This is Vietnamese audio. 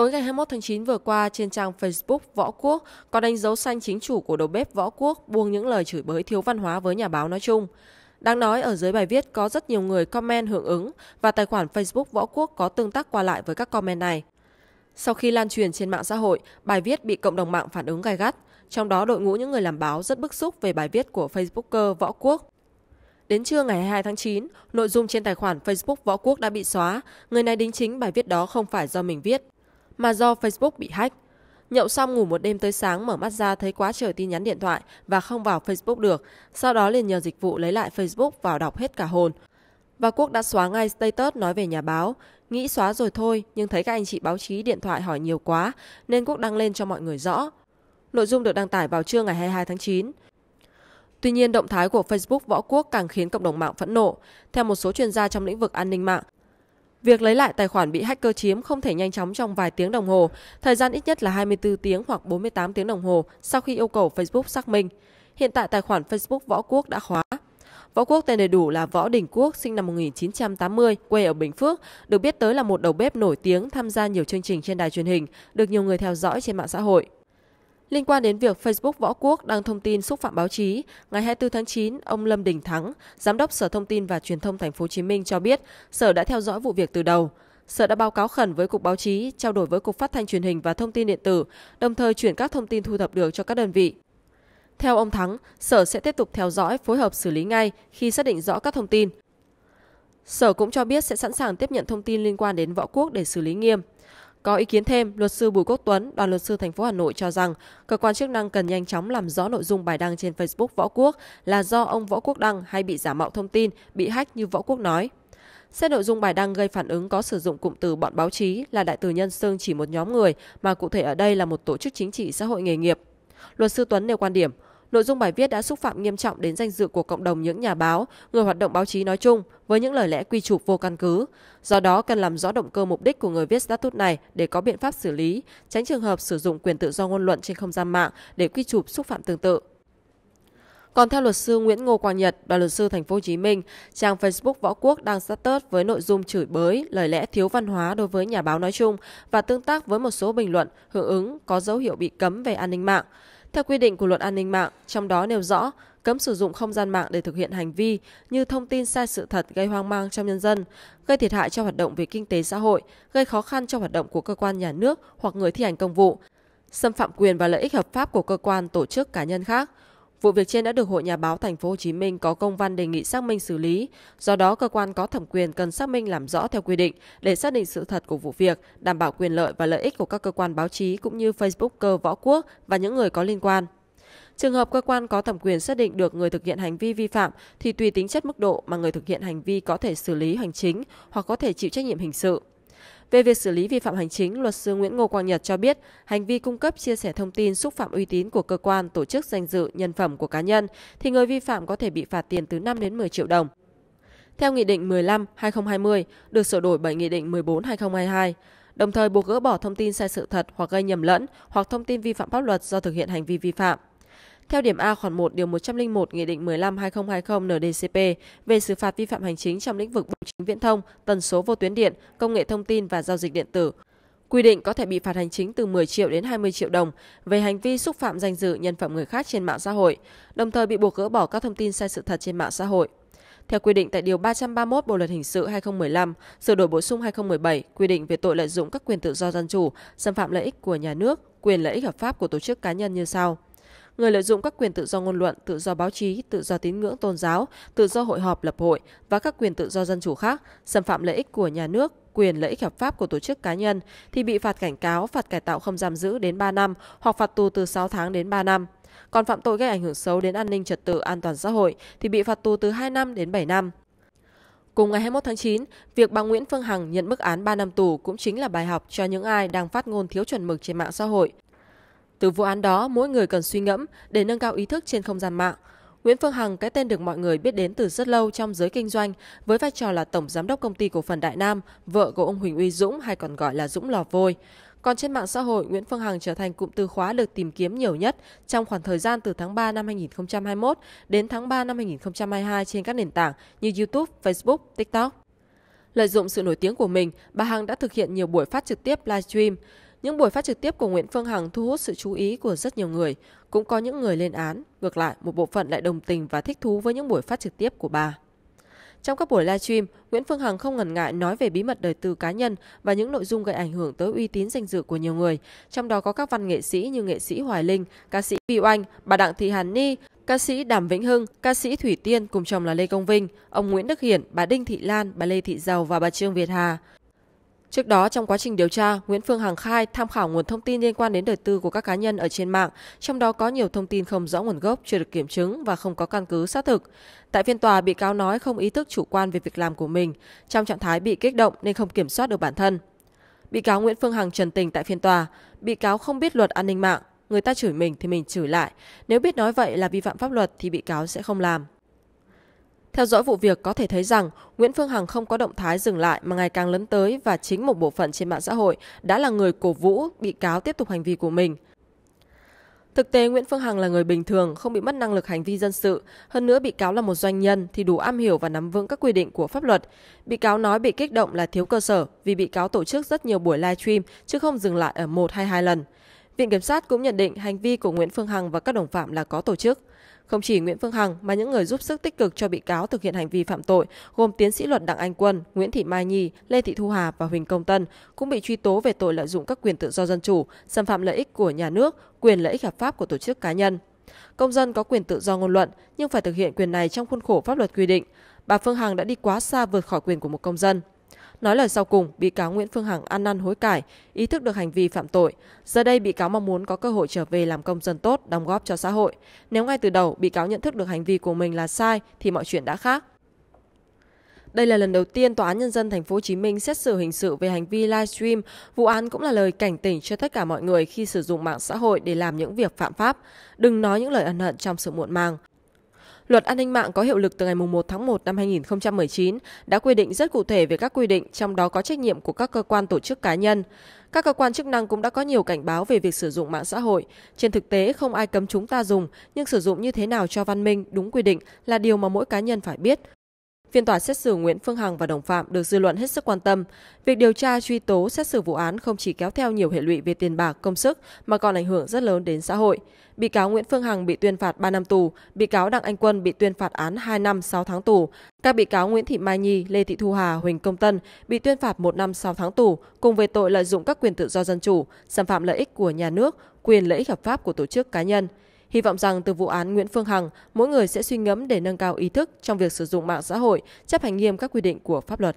Tối ngày 21 tháng 9 vừa qua, trên trang Facebook Võ Quốc có đánh dấu xanh chính chủ của đầu bếp Võ Quốc buông những lời chửi bới thiếu văn hóa với nhà báo nói chung. Đáng nói ở dưới bài viết có rất nhiều người comment hưởng ứng và tài khoản Facebook Võ Quốc có tương tác qua lại với các comment này. Sau khi lan truyền trên mạng xã hội, bài viết bị cộng đồng mạng phản ứng gai gắt, trong đó đội ngũ những người làm báo rất bức xúc về bài viết của Facebooker Võ Quốc. Đến trưa ngày 22 tháng 9, nội dung trên tài khoản Facebook Võ Quốc đã bị xóa. Người này đính chính bài viết đó không phải do mình viết mà do Facebook bị hack. Nhậu xong ngủ một đêm tới sáng mở mắt ra thấy quá trời tin nhắn điện thoại và không vào Facebook được, sau đó liền nhờ dịch vụ lấy lại Facebook vào đọc hết cả hồn. Và Quốc đã xóa ngay status nói về nhà báo, nghĩ xóa rồi thôi nhưng thấy các anh chị báo chí điện thoại hỏi nhiều quá nên Quốc đăng lên cho mọi người rõ. Nội dung được đăng tải vào trưa ngày 22 tháng 9. Tuy nhiên, động thái của Facebook Võ Quốc càng khiến cộng đồng mạng phẫn nộ. Theo một số chuyên gia trong lĩnh vực an ninh mạng, Việc lấy lại tài khoản bị hacker chiếm không thể nhanh chóng trong vài tiếng đồng hồ, thời gian ít nhất là 24 tiếng hoặc 48 tiếng đồng hồ sau khi yêu cầu Facebook xác minh. Hiện tại tài khoản Facebook Võ Quốc đã khóa. Võ Quốc tên đầy đủ là Võ Đình Quốc, sinh năm 1980, quê ở Bình Phước, được biết tới là một đầu bếp nổi tiếng tham gia nhiều chương trình trên đài truyền hình, được nhiều người theo dõi trên mạng xã hội. Liên quan đến việc Facebook Võ Quốc đăng thông tin xúc phạm báo chí, ngày 24 tháng 9, ông Lâm Đình Thắng, Giám đốc Sở Thông tin và Truyền thông Thành phố Hồ Chí Minh cho biết, Sở đã theo dõi vụ việc từ đầu. Sở đã báo cáo khẩn với Cục Báo chí, trao đổi với Cục Phát thanh Truyền hình và Thông tin Điện tử, đồng thời chuyển các thông tin thu thập được cho các đơn vị. Theo ông Thắng, Sở sẽ tiếp tục theo dõi, phối hợp xử lý ngay khi xác định rõ các thông tin. Sở cũng cho biết sẽ sẵn sàng tiếp nhận thông tin liên quan đến võ quốc để xử lý nghiêm. Có ý kiến thêm, luật sư Bùi Quốc Tuấn, đoàn luật sư thành phố Hà Nội cho rằng cơ quan chức năng cần nhanh chóng làm rõ nội dung bài đăng trên Facebook Võ Quốc là do ông Võ Quốc đăng hay bị giả mạo thông tin, bị hack như Võ Quốc nói. Xét nội dung bài đăng gây phản ứng có sử dụng cụm từ bọn báo chí là đại từ nhân xưng chỉ một nhóm người mà cụ thể ở đây là một tổ chức chính trị xã hội nghề nghiệp. Luật sư Tuấn nêu quan điểm, Nội dung bài viết đã xúc phạm nghiêm trọng đến danh dự của cộng đồng những nhà báo, người hoạt động báo chí nói chung với những lời lẽ quy chụp vô căn cứ. Do đó cần làm rõ động cơ mục đích của người viết status này để có biện pháp xử lý, tránh trường hợp sử dụng quyền tự do ngôn luận trên không gian mạng để quy chụp xúc phạm tương tự. Còn theo luật sư Nguyễn Ngô Quang Nhật đoàn luật sư Thành phố Hồ Chí Minh, trang Facebook Võ Quốc đang status với nội dung chửi bới, lời lẽ thiếu văn hóa đối với nhà báo nói chung và tương tác với một số bình luận hưởng ứng có dấu hiệu bị cấm về an ninh mạng. Theo quy định của luật an ninh mạng, trong đó nêu rõ cấm sử dụng không gian mạng để thực hiện hành vi như thông tin sai sự thật gây hoang mang trong nhân dân, gây thiệt hại cho hoạt động về kinh tế xã hội, gây khó khăn cho hoạt động của cơ quan nhà nước hoặc người thi hành công vụ, xâm phạm quyền và lợi ích hợp pháp của cơ quan tổ chức cá nhân khác Vụ việc trên đã được Hội Nhà báo Thành phố Hồ Chí Minh có công văn đề nghị xác minh xử lý, do đó cơ quan có thẩm quyền cần xác minh làm rõ theo quy định để xác định sự thật của vụ việc, đảm bảo quyền lợi và lợi ích của các cơ quan báo chí cũng như Facebooker Võ Quốc và những người có liên quan. Trường hợp cơ quan có thẩm quyền xác định được người thực hiện hành vi vi phạm thì tùy tính chất mức độ mà người thực hiện hành vi có thể xử lý hành chính hoặc có thể chịu trách nhiệm hình sự. Về việc xử lý vi phạm hành chính, luật sư Nguyễn Ngô Quang Nhật cho biết, hành vi cung cấp chia sẻ thông tin xúc phạm uy tín của cơ quan, tổ chức danh dự, nhân phẩm của cá nhân thì người vi phạm có thể bị phạt tiền từ 5 đến 10 triệu đồng. Theo Nghị định 15-2020, được sửa đổi bởi Nghị định 14-2022, đồng thời buộc gỡ bỏ thông tin sai sự thật hoặc gây nhầm lẫn hoặc thông tin vi phạm pháp luật do thực hiện hành vi vi phạm. Theo điểm A khoản 1 điều 101 Nghị định 15/2020/NDCP về xử phạt vi phạm hành chính trong lĩnh vực bưu chính viễn thông, tần số vô tuyến điện, công nghệ thông tin và giao dịch điện tử, quy định có thể bị phạt hành chính từ 10 triệu đến 20 triệu đồng về hành vi xúc phạm danh dự nhân phẩm người khác trên mạng xã hội, đồng thời bị buộc gỡ bỏ các thông tin sai sự thật trên mạng xã hội. Theo quy định tại Điều 331 Bộ Luật Hình sự 2015, sửa đổi bổ sung 2017, quy định về tội lợi dụng các quyền tự do dân chủ, xâm phạm lợi ích của nhà nước, quyền lợi ích hợp pháp của tổ chức cá nhân như sau người lợi dụng các quyền tự do ngôn luận tự do báo chí tự do tín ngưỡng tôn giáo tự do hội họp lập hội và các quyền tự do dân chủ khác xâm phạm lợi ích của nhà nước quyền lợi ích hợp pháp của tổ chức cá nhân thì bị phạt cảnh cáo phạt cải tạo không giam giữ đến 3 năm hoặc phạt tù từ 6 tháng đến 3 năm còn phạm tội gây ảnh hưởng xấu đến an ninh trật tự an toàn xã hội thì bị phạt tù từ 2 năm đến 7 năm Cùng ngày 21 tháng 9, việc bà Nguyễn Phương Hằng nhận mức án 3 năm tù cũng chính là bài học cho những ai đang phát ngôn thiếu chuẩn mực trên mạng xã hội, từ vụ án đó, mỗi người cần suy ngẫm để nâng cao ý thức trên không gian mạng. Nguyễn Phương Hằng, cái tên được mọi người biết đến từ rất lâu trong giới kinh doanh, với vai trò là tổng giám đốc công ty cổ phần Đại Nam, vợ của ông Huỳnh Uy Dũng hay còn gọi là Dũng Lò Vôi. Còn trên mạng xã hội, Nguyễn Phương Hằng trở thành cụm từ khóa được tìm kiếm nhiều nhất trong khoảng thời gian từ tháng 3 năm 2021 đến tháng 3 năm 2022 trên các nền tảng như YouTube, Facebook, TikTok. Lợi dụng sự nổi tiếng của mình, bà Hằng đã thực hiện nhiều buổi phát trực tiếp livestream. Những buổi phát trực tiếp của Nguyễn Phương Hằng thu hút sự chú ý của rất nhiều người, cũng có những người lên án, ngược lại một bộ phận lại đồng tình và thích thú với những buổi phát trực tiếp của bà. Trong các buổi livestream, Nguyễn Phương Hằng không ngần ngại nói về bí mật đời tư cá nhân và những nội dung gây ảnh hưởng tới uy tín danh dự của nhiều người, trong đó có các văn nghệ sĩ như nghệ sĩ Hoài Linh, ca sĩ Vi Oanh, bà Đặng Thị Hàn Ni, ca sĩ Đàm Vĩnh Hưng, ca sĩ Thủy Tiên cùng chồng là Lê Công Vinh, ông Nguyễn Đức Hiển, bà Đinh Thị Lan, bà Lê Thị Giàu và bà Trương Việt Hà. Trước đó, trong quá trình điều tra, Nguyễn Phương Hằng khai tham khảo nguồn thông tin liên quan đến đời tư của các cá nhân ở trên mạng, trong đó có nhiều thông tin không rõ nguồn gốc, chưa được kiểm chứng và không có căn cứ xác thực. Tại phiên tòa, bị cáo nói không ý thức chủ quan về việc làm của mình, trong trạng thái bị kích động nên không kiểm soát được bản thân. Bị cáo Nguyễn Phương Hằng trần tình tại phiên tòa, bị cáo không biết luật an ninh mạng, người ta chửi mình thì mình chửi lại, nếu biết nói vậy là vi phạm pháp luật thì bị cáo sẽ không làm. Theo dõi vụ việc có thể thấy rằng Nguyễn Phương Hằng không có động thái dừng lại mà ngày càng lấn tới và chính một bộ phận trên mạng xã hội đã là người cổ vũ bị cáo tiếp tục hành vi của mình. Thực tế Nguyễn Phương Hằng là người bình thường, không bị mất năng lực hành vi dân sự, hơn nữa bị cáo là một doanh nhân thì đủ am hiểu và nắm vững các quy định của pháp luật. Bị cáo nói bị kích động là thiếu cơ sở vì bị cáo tổ chức rất nhiều buổi live stream chứ không dừng lại ở một hay hai lần. Viện Kiểm sát cũng nhận định hành vi của Nguyễn Phương Hằng và các đồng phạm là có tổ chức. Không chỉ Nguyễn Phương Hằng mà những người giúp sức tích cực cho bị cáo thực hiện hành vi phạm tội gồm tiến sĩ luật Đặng Anh Quân, Nguyễn Thị Mai Nhi, Lê Thị Thu Hà và Huỳnh Công Tân cũng bị truy tố về tội lợi dụng các quyền tự do dân chủ, xâm phạm lợi ích của nhà nước, quyền lợi ích hợp pháp của tổ chức cá nhân. Công dân có quyền tự do ngôn luận nhưng phải thực hiện quyền này trong khuôn khổ pháp luật quy định. Bà Phương Hằng đã đi quá xa vượt khỏi quyền của một công dân. Nói lời sau cùng, bị cáo Nguyễn Phương Hằng ăn năn hối cải, ý thức được hành vi phạm tội. Giờ đây bị cáo mong muốn có cơ hội trở về làm công dân tốt, đóng góp cho xã hội. Nếu ngay từ đầu bị cáo nhận thức được hành vi của mình là sai thì mọi chuyện đã khác. Đây là lần đầu tiên tòa án nhân dân thành phố Hồ Chí Minh xét xử hình sự về hành vi livestream. Vụ án cũng là lời cảnh tỉnh cho tất cả mọi người khi sử dụng mạng xã hội để làm những việc phạm pháp, đừng nói những lời ân hận trong sự muộn màng. Luật an ninh mạng có hiệu lực từ ngày 1 tháng 1 năm 2019 đã quy định rất cụ thể về các quy định, trong đó có trách nhiệm của các cơ quan tổ chức cá nhân. Các cơ quan chức năng cũng đã có nhiều cảnh báo về việc sử dụng mạng xã hội. Trên thực tế, không ai cấm chúng ta dùng, nhưng sử dụng như thế nào cho văn minh, đúng quy định là điều mà mỗi cá nhân phải biết, Phiên tòa xét xử Nguyễn Phương Hằng và đồng phạm được dư luận hết sức quan tâm. Việc điều tra truy tố xét xử vụ án không chỉ kéo theo nhiều hệ lụy về tiền bạc, công sức mà còn ảnh hưởng rất lớn đến xã hội. Bị cáo Nguyễn Phương Hằng bị tuyên phạt 3 năm tù, bị cáo Đặng Anh Quân bị tuyên phạt án 2 năm 6 tháng tù. Các bị cáo Nguyễn Thị Mai Nhi, Lê Thị Thu Hà, Huỳnh Công Tân bị tuyên phạt 1 năm 6 tháng tù cùng về tội lợi dụng các quyền tự do dân chủ, xâm phạm lợi ích của nhà nước, quyền lợi ích hợp pháp của tổ chức cá nhân. Hy vọng rằng từ vụ án Nguyễn Phương Hằng, mỗi người sẽ suy ngẫm để nâng cao ý thức trong việc sử dụng mạng xã hội, chấp hành nghiêm các quy định của pháp luật.